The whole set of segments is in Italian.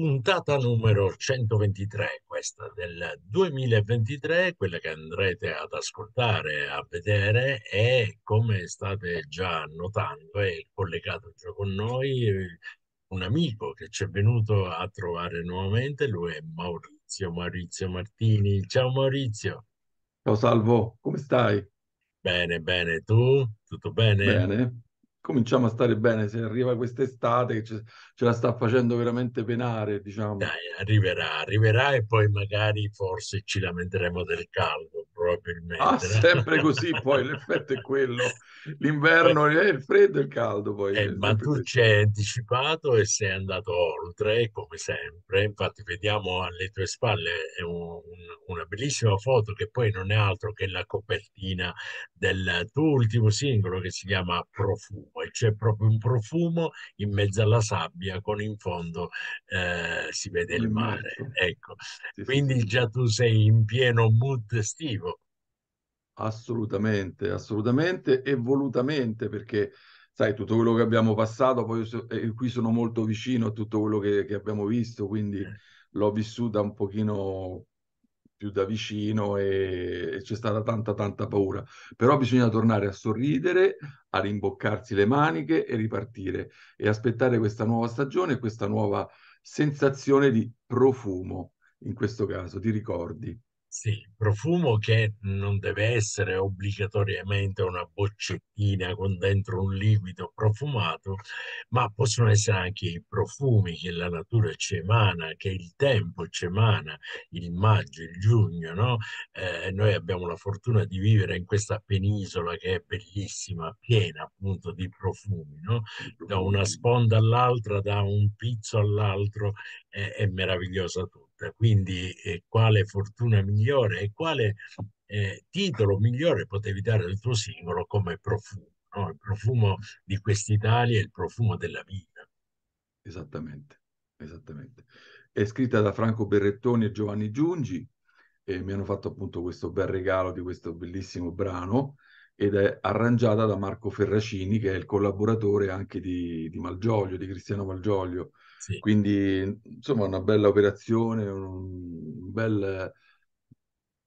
puntata numero 123, questa del 2023, quella che andrete ad ascoltare, a vedere e come state già notando è collegato già con noi un amico che ci è venuto a trovare nuovamente, lui è Maurizio, Maurizio Martini. Ciao Maurizio. Ciao Salvo, come stai? Bene, bene, tu? Tutto bene? Bene, cominciamo a stare bene. Se arriva quest'estate che ce, ce la sta facendo veramente penare, diciamo. Dai, arriverà, arriverà e poi magari forse ci lamenteremo del caldo, probabilmente. Ah, eh. sempre così, poi l'effetto è quello l'inverno eh. è il freddo e il caldo. Poi, eh, eh ma tu ci hai anticipato e sei andato oltre, come sempre. Infatti, vediamo alle tue spalle un, una bellissima foto che poi non è altro che la copertina del tuo ultimo singolo che si chiama Profumo. E c'è proprio un profumo in mezzo alla sabbia con in fondo eh, si vede il mare. Ecco, quindi già tu sei in pieno mood estivo. Assolutamente, assolutamente e volutamente perché sai tutto quello che abbiamo passato, poi so, qui sono molto vicino a tutto quello che, che abbiamo visto, quindi l'ho vissuta un pochino più da vicino e, e c'è stata tanta tanta paura, però bisogna tornare a sorridere, a rimboccarsi le maniche e ripartire e aspettare questa nuova stagione e questa nuova sensazione di profumo, in questo caso, di ricordi. Sì, profumo che non deve essere obbligatoriamente una boccettina con dentro un liquido profumato, ma possono essere anche i profumi che la natura ci emana, che il tempo ci emana, il maggio, il giugno, no? Eh, noi abbiamo la fortuna di vivere in questa penisola che è bellissima, piena appunto di profumi, no? Da una sponda all'altra, da un pizzo all'altro, eh, è meravigliosa tutta quindi eh, quale fortuna migliore e quale eh, titolo migliore potevi dare al tuo singolo come profumo, no? il profumo di quest'Italia il profumo della vita. Esattamente, esattamente. È scritta da Franco Berrettoni e Giovanni Giungi e mi hanno fatto appunto questo bel regalo di questo bellissimo brano ed è arrangiata da Marco Ferracini che è il collaboratore anche di, di Malgioglio, di Cristiano Malgioglio quindi, insomma, una bella operazione, un bel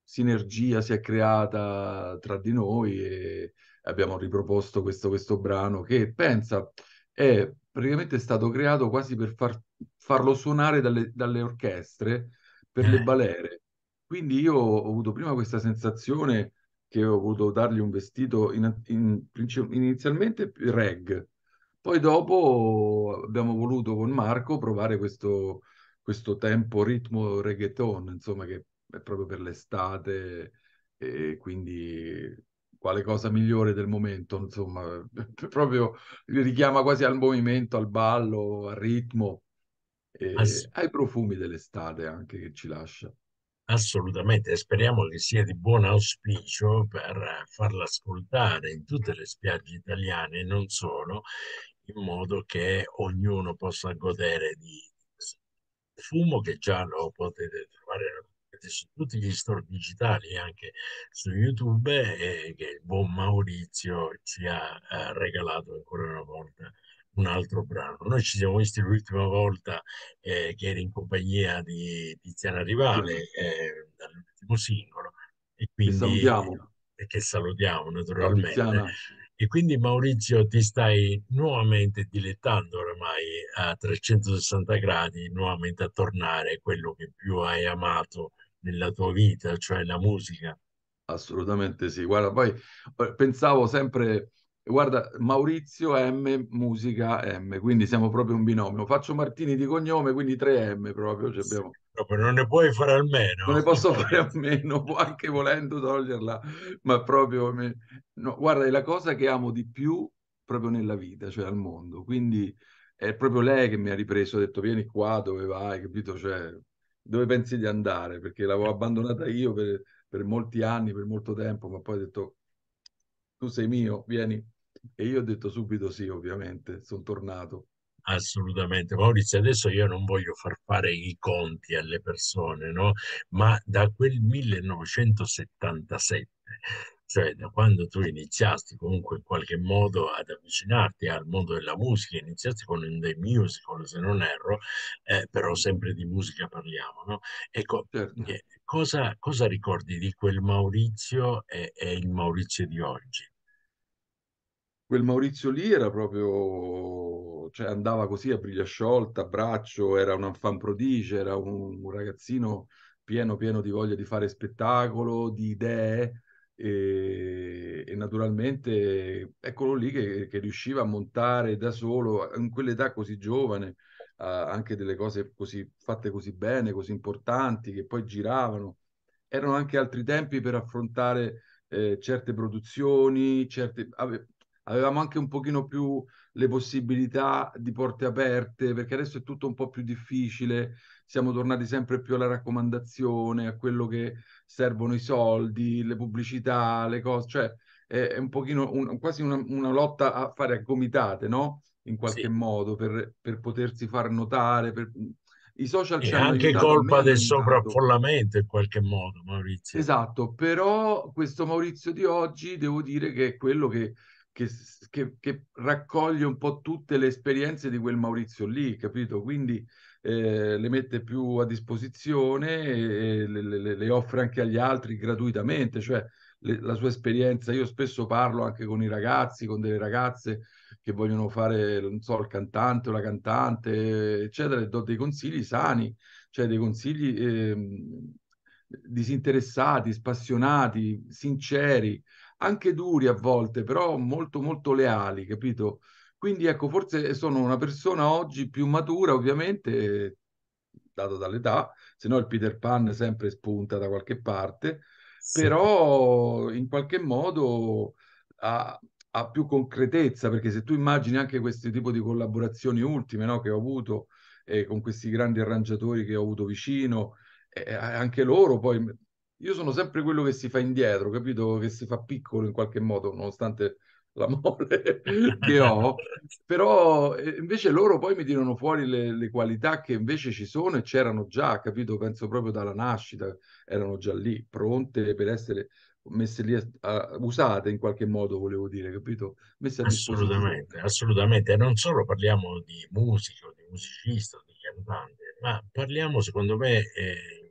sinergia si è creata tra di noi e abbiamo riproposto questo, questo brano che pensa è praticamente stato creato quasi per far, farlo suonare dalle, dalle, orchestre per le eh. balere. Quindi io ho avuto prima questa sensazione che ho voluto dargli un vestito in, in, inizialmente reg, poi dopo abbiamo voluto con Marco provare questo, questo tempo ritmo reggaeton, insomma, che è proprio per l'estate e quindi quale cosa migliore del momento, insomma, proprio richiama quasi al movimento, al ballo, al ritmo e Ass- ai profumi dell'estate anche che ci lascia. Assolutamente, speriamo che sia di buon auspicio per farla ascoltare in tutte le spiagge italiane, non solo, in modo che ognuno possa godere di fumo che già lo potete trovare su tutti gli store digitali anche su YouTube e che il buon Maurizio ci ha regalato ancora una volta un altro brano. Noi ci siamo visti l'ultima volta eh, che eri in compagnia di Tiziana Rivale eh, dall'ultimo singolo e quindi che salutiamo, eh, che salutiamo naturalmente. Tiziana e quindi Maurizio ti stai nuovamente dilettando ormai a 360 gradi, nuovamente a tornare a quello che più hai amato nella tua vita, cioè la musica. Assolutamente sì, guarda, poi eh, pensavo sempre, guarda, Maurizio M, musica M, quindi siamo proprio un binomio. Faccio Martini di cognome, quindi 3M proprio, cioè abbiamo proprio non ne puoi fare almeno. Non ne posso fare a meno, anche volendo toglierla, ma proprio... Me... No, guarda, è la cosa che amo di più proprio nella vita, cioè al mondo. Quindi è proprio lei che mi ha ripreso, ha detto vieni qua, dove vai, capito? Cioè, dove pensi di andare? Perché l'avevo abbandonata io per, per molti anni, per molto tempo, ma poi ha detto tu sei mio, vieni. E io ho detto subito sì, ovviamente, sono tornato. Assolutamente, Maurizio, adesso io non voglio far fare i conti alle persone, no? ma da quel 1977, cioè da quando tu iniziasti comunque in qualche modo ad avvicinarti al mondo della musica, iniziasti con un dei musical se non erro, eh, però sempre di musica parliamo, no? Ecco, certo. Eh, cosa, cosa, ricordi di quel Maurizio e, e il Maurizio di oggi? quel Maurizio lì era proprio, cioè andava così a briglia sciolta, a braccio, era un fan prodigio, era un, un, ragazzino pieno pieno di voglia di fare spettacolo, di idee e, e naturalmente eccolo lì che, che, riusciva a montare da solo in quell'età così giovane eh, anche delle cose così, fatte così bene, così importanti che poi giravano. Erano anche altri tempi per affrontare eh, certe produzioni, certe... Ave avevamo anche un pochino più le possibilità di porte aperte, perché adesso è tutto un po' più difficile, siamo tornati sempre più alla raccomandazione, a quello che servono i soldi, le pubblicità, le cose, cioè è, è un pochino un, quasi una, una, lotta a fare a gomitate, no? In qualche sì. modo, per, per, potersi far notare, per... I social è anche colpa del sovraffollamento in qualche modo, Maurizio. Esatto, però questo Maurizio di oggi devo dire che è quello che che, che, che, raccoglie un po' tutte le esperienze di quel Maurizio lì, capito? Quindi eh, le mette più a disposizione e, le, le, le offre anche agli altri gratuitamente, cioè le, la sua esperienza. Io spesso parlo anche con i ragazzi, con delle ragazze che vogliono fare, non so, il cantante o la cantante, eccetera, e do dei consigli sani, cioè dei consigli eh, disinteressati, spassionati, sinceri anche duri a volte, però molto molto leali, capito? Quindi ecco, forse sono una persona oggi più matura, ovviamente, dato dall'età, se no il Peter Pan sempre spunta da qualche parte, sì. però in qualche modo ha, ha, più concretezza, perché se tu immagini anche questo tipo di collaborazioni ultime no, che ho avuto eh, con questi grandi arrangiatori che ho avuto vicino, eh, eh anche loro poi io sono sempre quello che si fa indietro, capito? Che si fa piccolo in qualche modo, nonostante la mole che ho, però invece loro poi mi tirano fuori le, le, qualità che invece ci sono e c'erano già, capito? Penso proprio dalla nascita, erano già lì, pronte per essere messe lì, a, a, usate in qualche modo, volevo dire, capito? Messe a assolutamente, assolutamente. E non solo parliamo di musico, di musicista, di cantante, ma parliamo, secondo me, eh,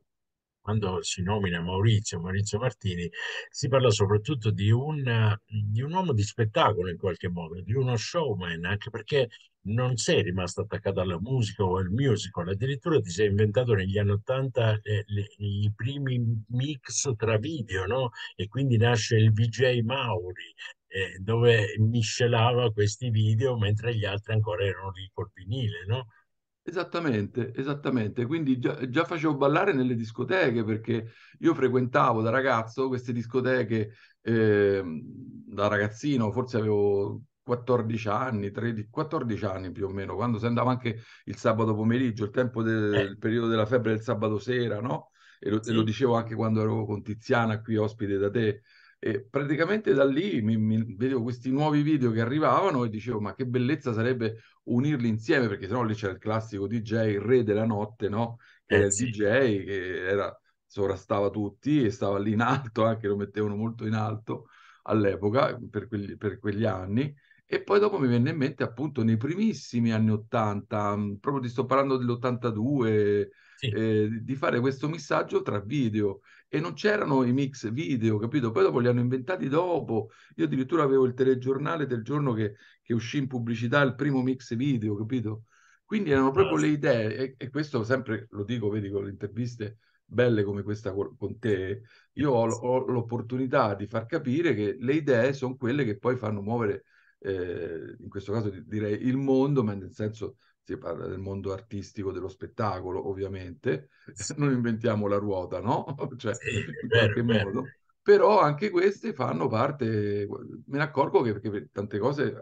quando si nomina Maurizio, Maurizio Martini, si parla soprattutto di un, di un uomo di spettacolo in qualche modo, di uno showman, anche perché non sei rimasto attaccato alla musica o al musical, addirittura ti sei inventato negli anni Ottanta eh, i primi mix tra video, no? E quindi nasce il VJ Mauri, eh, dove miscelava questi video mentre gli altri ancora erano lì col vinile, no? Esattamente, esattamente. Quindi già, già, facevo ballare nelle discoteche perché io frequentavo da ragazzo queste discoteche eh, da ragazzino, forse avevo 14 anni, 13, 14 anni più o meno, quando si andava anche il sabato pomeriggio, il tempo eh. del eh. il periodo della febbre del sabato sera, no? E lo, sì. e lo dicevo anche quando ero con Tiziana qui ospite da te, e praticamente da lì mi, mi, vedevo questi nuovi video che arrivavano e dicevo: Ma che bellezza sarebbe unirli insieme, perché sennò lì c'era il classico DJ, il re della notte, no? Che eh, era il DJ che era, sovrastava tutti e stava lì in alto, anche eh, lo mettevano molto in alto all'epoca, per, quelli, per quegli anni. E poi dopo mi venne in mente appunto nei primissimi anni 80, proprio ti sto parlando dell'82, eh, di fare questo missaggio tra video e non c'erano i mix video, capito? Poi dopo li hanno inventati dopo. Io addirittura avevo il telegiornale del giorno che, che uscì in pubblicità il primo mix video, capito? Quindi erano ah, proprio le idee, e, e questo sempre lo dico, vedi, con le interviste belle come questa con te, io ho, ho l'opportunità di far capire che le idee sono quelle che poi fanno muovere eh, in questo caso direi il mondo, ma nel senso si parla del mondo artistico dello spettacolo, ovviamente, sì. non inventiamo la ruota, no? Cioè, sì, in qualche vero, modo. Però anche queste fanno parte, me ne accorgo che perché tante cose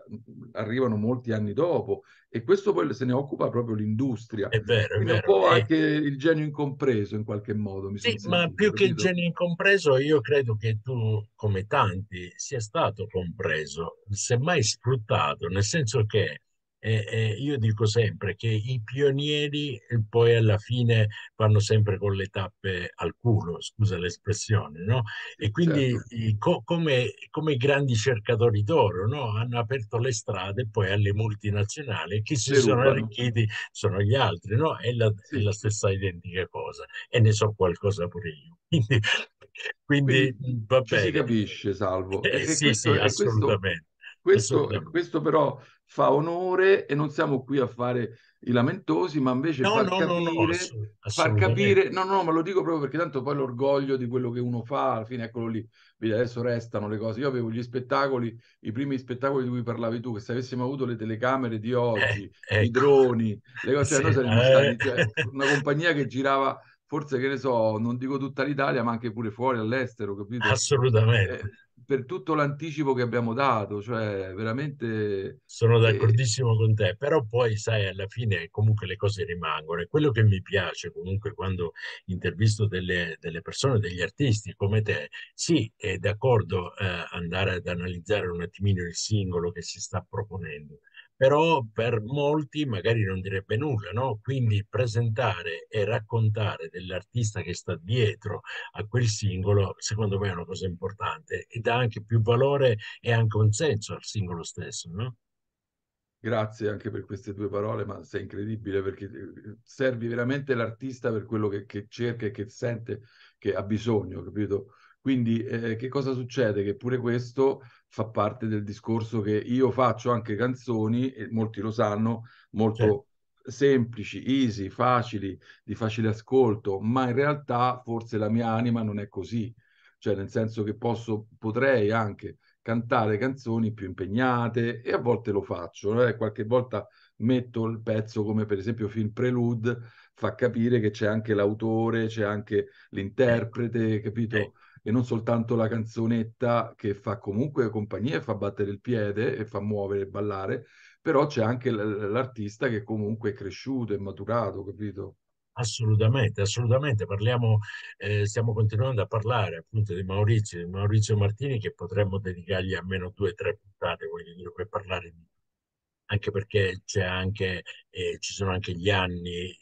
arrivano molti anni dopo e questo poi se ne occupa proprio l'industria. È vero, Quindi è vero. Un po' anche il genio incompreso in qualche modo. sì, ma più capito? che il genio incompreso io credo che tu, come tanti, sia stato compreso, semmai sfruttato, nel senso che eh, eh, io dico sempre che i pionieri eh, poi alla fine vanno sempre con le tappe al culo, scusa l'espressione, no? E quindi certo. co, come, i grandi cercatori d'oro, no? Hanno aperto le strade poi alle multinazionali che si sono arricchiti sono gli altri, no? È la, sì. è la, stessa identica cosa e ne so qualcosa pure io. Quindi, quindi, quindi mm, va bene. si capisce, Salvo. Eh, sì, sì, assolutamente. Questo, questo, questo però fa onore e non siamo qui a fare i lamentosi, ma invece no, far, no, capire, no, far capire, no, no, ma lo dico proprio perché tanto poi l'orgoglio di quello che uno fa, alla fine eccolo lì, Vedi, adesso restano le cose. Io avevo gli spettacoli, i primi spettacoli di cui parlavi tu, che se avessimo avuto le telecamere di eh, oggi, eh, ecco. i droni, le cose, cioè, sì, noi saremmo eh. stati cioè, una compagnia che girava forse che ne so, non dico tutta l'Italia, ma anche pure fuori all'estero, capito? Assolutamente. Eh, per tutto l'anticipo che abbiamo dato, cioè veramente... Sono eh, d'accordissimo eh... con te, però poi sai, alla fine comunque le cose rimangono e quello che mi piace comunque quando intervisto delle, delle persone, degli artisti come te, sì, è d'accordo eh, andare ad analizzare un attimino il singolo che si sta proponendo, però per molti magari non direbbe nulla, no? Quindi presentare e raccontare dell'artista che sta dietro a quel singolo, secondo me è una cosa importante e dà anche più valore e anche un senso al singolo stesso, no? Grazie anche per queste due parole, ma sei incredibile perché eh, servi veramente l'artista per quello che, che cerca e che sente che ha bisogno, capito? Quindi eh, che cosa succede? Che pure questo fa parte del discorso che io faccio anche canzoni, e molti lo sanno, molto certo. semplici, easy, facili, di facile ascolto, ma in realtà forse la mia anima non è così, cioè nel senso che posso, potrei anche cantare canzoni più impegnate e a volte lo faccio, eh? qualche volta metto il pezzo come per esempio film Prelude, fa capire che c'è anche l'autore, c'è anche l'interprete, capito? e non soltanto la canzonetta che fa comunque compagnia, e fa battere il piede e fa muovere e ballare, però c'è anche l'artista che comunque è cresciuto, è maturato, capito? Assolutamente, assolutamente. Parliamo, eh, stiamo continuando a parlare appunto di Maurizio, di Maurizio Martini, che potremmo dedicargli almeno due o tre puntate, voglio dire, per parlare di anche perché c'è anche, eh, ci sono anche gli anni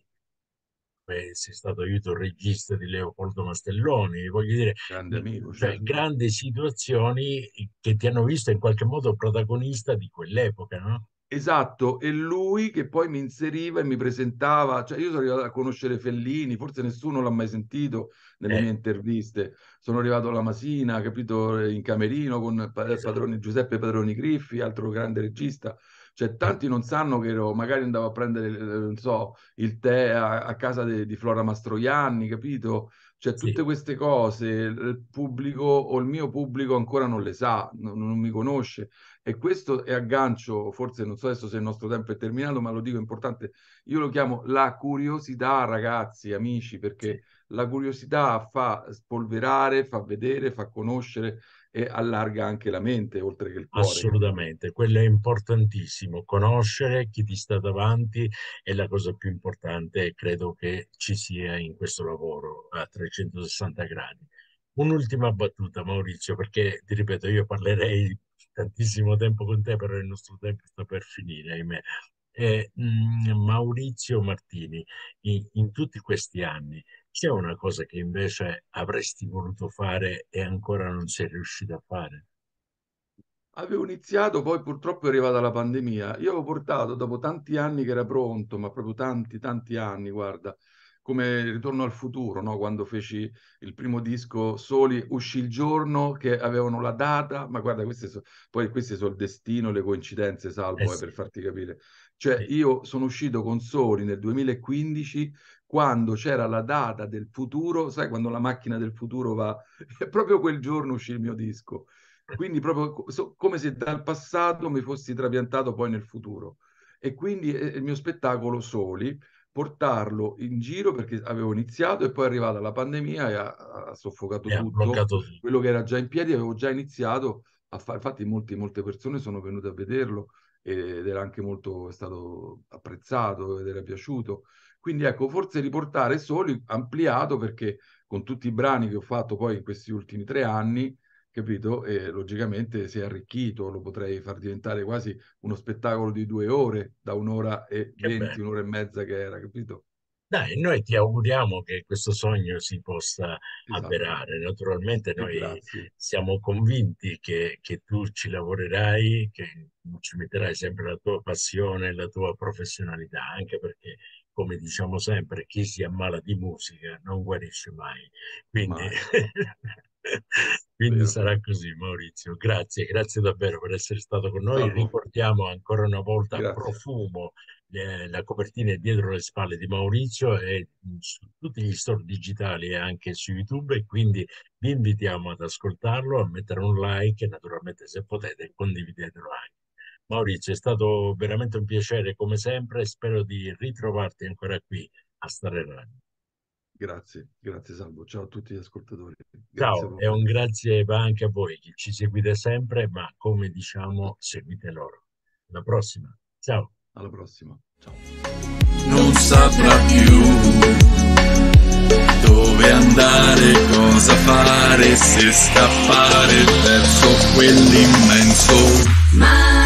sei stato aiuto il regista di Leopoldo Mastelloni, voglio dire, grande amico, cioè, certo. grandi situazioni eh, che ti hanno visto in qualche modo protagonista di quell'epoca, no? Esatto, e lui che poi mi inseriva e mi presentava, cioè io sono arrivato a conoscere Fellini, forse nessuno l'ha mai sentito nelle eh. mie interviste, sono arrivato alla Masina, capito, in Camerino con esatto. Giuseppe Padroni Griffi, altro grande regista, cioè, tanti non sanno che ero, magari andavo a prendere, eh, non so, il tè a, a casa de, di Flora Mastroianni, capito? Cioè, tutte sì. queste cose il pubblico o il mio pubblico ancora non le sa, non, non, mi conosce. E questo è aggancio, forse non so adesso se il nostro tempo è terminato, ma lo dico importante. Io lo chiamo la curiosità, ragazzi, amici, perché sì. la curiosità fa spolverare, fa vedere, fa conoscere, e allarga anche la mente oltre che il cuore. Assolutamente, quello è importantissimo. Conoscere chi ti sta davanti è la cosa più importante e credo che ci sia in questo lavoro a 360 gradi. Un'ultima battuta, Maurizio, perché ti ripeto, io parlerei tantissimo tempo con te, però il nostro tempo sta per finire, ahimè. E, eh, mm, Maurizio Martini, in, in, tutti questi anni, c'è una cosa che invece avresti voluto fare e ancora non sei riuscito a fare? Avevo iniziato, poi purtroppo è arrivata la pandemia. Io avevo portato, dopo tanti anni che era pronto, ma proprio tanti, tanti anni, guarda, come Ritorno al futuro, no? quando feci il primo disco soli, uscì il giorno che avevano la data, ma guarda, queste so, poi queste sono il destino, le coincidenze, salvo eh, eh sì. eh, per farti capire. Cioè, sì. io sono uscito con Soli nel 2015 quando c'era la data del futuro, sai, quando la macchina del futuro va, proprio quel giorno uscì il mio disco. Quindi proprio so, come se dal passato mi fossi trapiantato poi nel futuro. E quindi eh, il mio spettacolo Soli portarlo in giro perché avevo iniziato e poi è arrivata la pandemia e ha, ha soffocato ha tutto. Quello che era già in piedi avevo già iniziato a fare, infatti molti, molte persone sono venute a vederlo ed era anche molto stato apprezzato ed era piaciuto. Quindi ecco, forse riportare soli ampliato perché con tutti i brani che ho fatto poi in questi ultimi tre anni capito? E logicamente si è arricchito, lo potrei far diventare quasi uno spettacolo di due ore, da un'ora e venti, un'ora e mezza che era, capito? Dai, noi ti auguriamo che questo sogno si possa esatto. avverare. Naturalmente eh, noi siamo convinti che, che, tu ci lavorerai, che ci metterai sempre la tua passione, e la tua professionalità, anche perché, come diciamo sempre, chi si ammala di musica non guarisce mai. Quindi... Ma... Quindi sarà così Maurizio, grazie, grazie davvero per essere stato con noi. Ricordiamo ancora una volta grazie. Profumo, eh, la copertina dietro le spalle di Maurizio e mm, su tutti gli store digitali e anche su YouTube e quindi vi invitiamo ad ascoltarlo, a mettere un like e naturalmente se potete condividetelo anche. Maurizio, è stato veramente un piacere come sempre, spero di ritrovarti ancora qui a Stare Radio. Grazie, grazie Salvo. Ciao a tutti gli ascoltatori. Grazie Ciao e un grazie anche a voi che ci seguite sempre, ma come diciamo seguite loro. Alla prossima. Ciao. Alla prossima. Ciao. Non saprà più dove andare, cosa fare, se scappare verso quell'immenso. Ma...